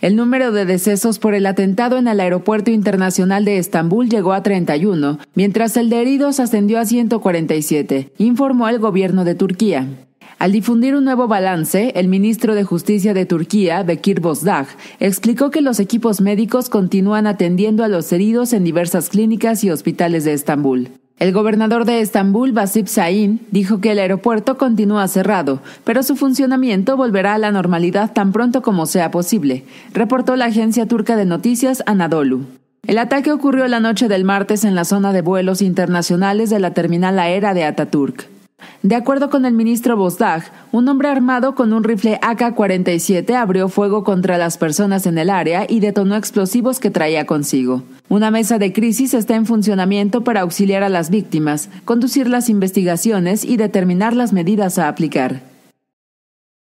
El número de decesos por el atentado en el Aeropuerto Internacional de Estambul llegó a 31, mientras el de heridos ascendió a 147, informó el gobierno de Turquía. Al difundir un nuevo balance, el ministro de Justicia de Turquía, Bekir Bozdag, explicó que los equipos médicos continúan atendiendo a los heridos en diversas clínicas y hospitales de Estambul. El gobernador de Estambul, Basip Sain, dijo que el aeropuerto continúa cerrado, pero su funcionamiento volverá a la normalidad tan pronto como sea posible, reportó la agencia turca de noticias Anadolu. El ataque ocurrió la noche del martes en la zona de vuelos internacionales de la terminal aérea de Ataturk. De acuerdo con el ministro Bozdag, un hombre armado con un rifle AK-47 abrió fuego contra las personas en el área y detonó explosivos que traía consigo. Una mesa de crisis está en funcionamiento para auxiliar a las víctimas, conducir las investigaciones y determinar las medidas a aplicar.